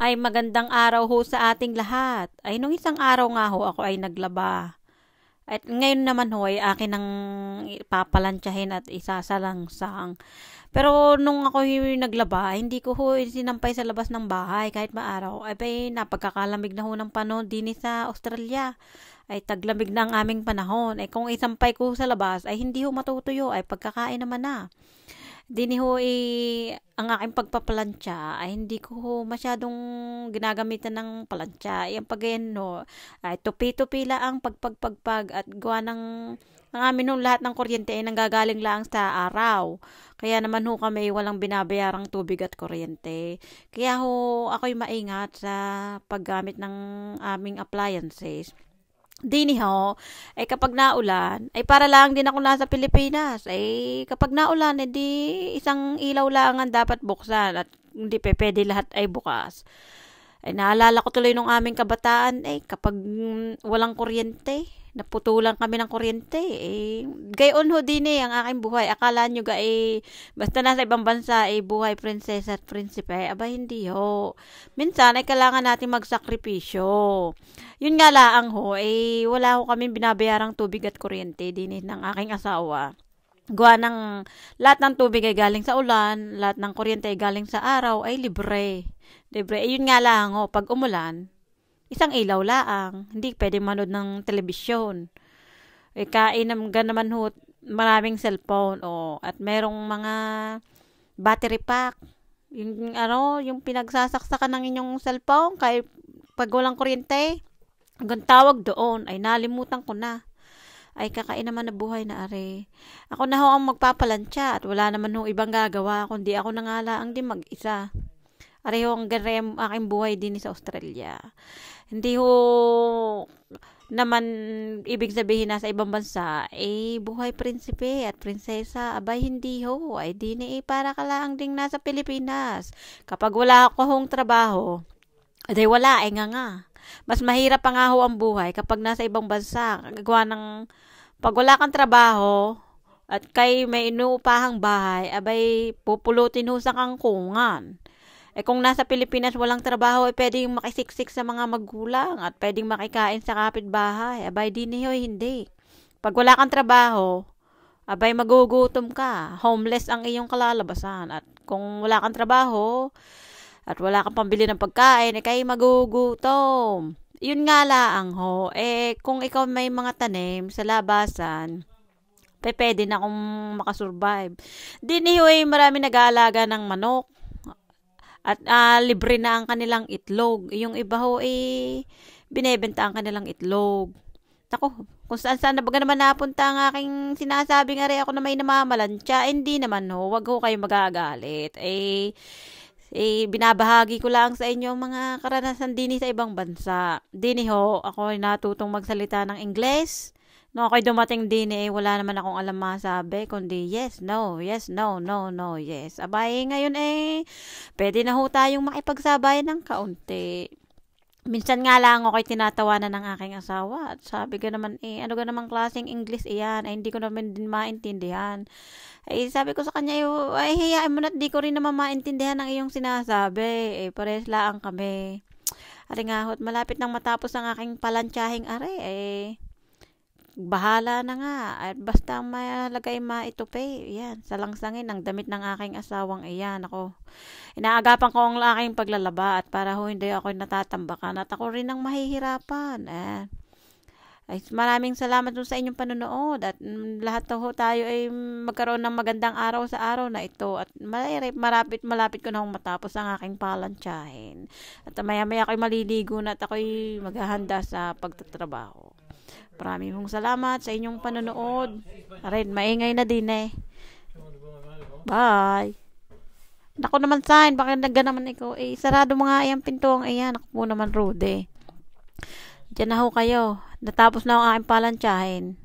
Ay magandang araw ho sa ating lahat. Ay nung isang araw nga ho ako ay naglaba. At ngayon naman ho ay akin ang papalantsahin at isasalangsang. Pero nung ako yung naglaba, hindi ko ho sinampay sa labas ng bahay kahit maaraw. Ay bay, napagkakalamig na ho ng panahon din sa Australia. Ay taglamig na ang aming panahon. Ay kung isampay ko sa labas, ay hindi ho matutuyo. Ay pagkakain naman na. Dini ho eh, ang aking pagpaplantsa ay hindi ko ho masyadong ginagamitan ng Ay, Yung eh, pagayan no, ay tupi-tupi ang pagpagpagpag at gawa ng ang amin ho lahat ng kuryente ay nanggagaling lang sa araw. Kaya naman ho kami walang binabayarang tubig at kuryente. Kaya ho ako'y maingat sa paggamit ng aming appliances. Diniho, ay eh, kapag naulan, ay eh, para lang din ako nasa Pilipinas. Ay eh, kapag naulan, edi eh, isang ilaw lang ang dapat buksan at hindi pe, pwede lahat ay bukas. Ay eh, naalala ko tuloy nung aming kabataan, ay eh, kapag walang kuryente, naputulan kami ng kuryente. Eh, gayon ho din eh ang aking buhay. Akala nyo ga eh, basta nasa ibang bansa eh, buhay prinsesa at prinsipe. Aba, hindi ho. Minsan ay kailangan natin magsakripisyo. Yun nga laang ho, eh, wala ho kami binabayarang tubig at kuryente din eh, ng aking asawa. Gawa ng lahat ng tubig ay galing sa ulan, lahat ng kuryente ay galing sa araw, ay libre. Libre. Eh, yun nga lang ho, pag umulan, isang ilaw laang. Hindi pwedeng manood ng telebisyon. E, kain ng ganaman ho, maraming cellphone o at merong mga battery pack. Yung ano, yung pinagsasaksakan ng inyong cellphone kay pag walang kuryente, ang tawag doon ay nalimutan ko na ay kakain naman na buhay na are. Ako na ho ang magpapalantya at wala naman ho ibang gagawa kundi ako na nga lang din mag-isa. Areho ang ganyan ang aking buhay din sa Australia. Hindi ho naman ibig sabihin na sa ibang bansa, eh buhay prinsipe at prinsesa, abay hindi ho, ay di na eh para ka lang ding nasa Pilipinas. Kapag wala ako hong trabaho, ay wala, eh nga nga. Mas mahirap pa nga ho ang buhay kapag nasa ibang bansa. Gawa ng, pag wala kang trabaho, at kay may inuupahang bahay, abay pupulutin ho sa kangkungan. Eh kung nasa Pilipinas walang trabaho, eh pwedeng makisiksik sa mga magulang at pwedeng makikain sa kapitbahay. Abay, di niyo, hindi. Pag wala kang trabaho, abay magugutom ka. Homeless ang iyong kalalabasan. At kung wala kang trabaho, at wala kang pambili ng pagkain, eh kayo magugutom. Yun nga lang ho, eh kung ikaw may mga tanim sa labasan, pe, pwede na akong makasurvive. Di ni eh, marami nag-aalaga ng manok, at uh, libre na ang kanilang itlog. Yung iba ho, eh, binebenta ang kanilang itlog. Ako, kung saan saan na baga naman napunta ang aking sinasabi nga rin ako na may namamalansya, eh, hindi naman ho, wag ho kayo magagalit. Eh, eh, binabahagi ko lang sa inyo ang mga karanasan dini sa ibang bansa. Dini ho, ako ay natutong magsalita ng Ingles Nung ako'y dumating din eh, wala naman akong alam masabi, kundi yes, no, yes, no, no, no, yes. Abay, ngayon eh, pwede na ho tayong makipagsabayan ng kaunti. Minsan nga lang ako'y tinatawanan ng aking asawa at sabi ko naman eh, ano ka naman klaseng English iyan, ay hindi ko naman din maintindihan. Ay eh, sabi ko sa kanya, ay hayaan mo na, di ko rin naman maintindihan ang iyong sinasabi. Eh, pares lang kami. Ari malapit nang matapos ang aking palantsyahing are eh bahala na nga at basta malagay maitupi yan salangsangin ng damit ng aking asawang iyan ako inaagapan ko ang aking paglalaba at para ho hindi ako natatambakan at ako rin ang mahihirapan eh, ay, maraming salamat sa inyong panonood at mm, lahat ho tayo ay magkaroon ng magandang araw sa araw na ito at marapit malapit ko na akong matapos ang aking palantsahin at maya maya ako'y maliligo na at ako'y maghahanda sa pagtatrabaho Maraming hong salamat sa inyong panonood. Ren, maingay na din eh. Bye. Nako naman sign, baka nagga naman ako. Eh, sarado mga ayang eh, pintong. Ayan, ako po naman rude eh. Diyan na ho kayo. Natapos na ang aking palantsahin.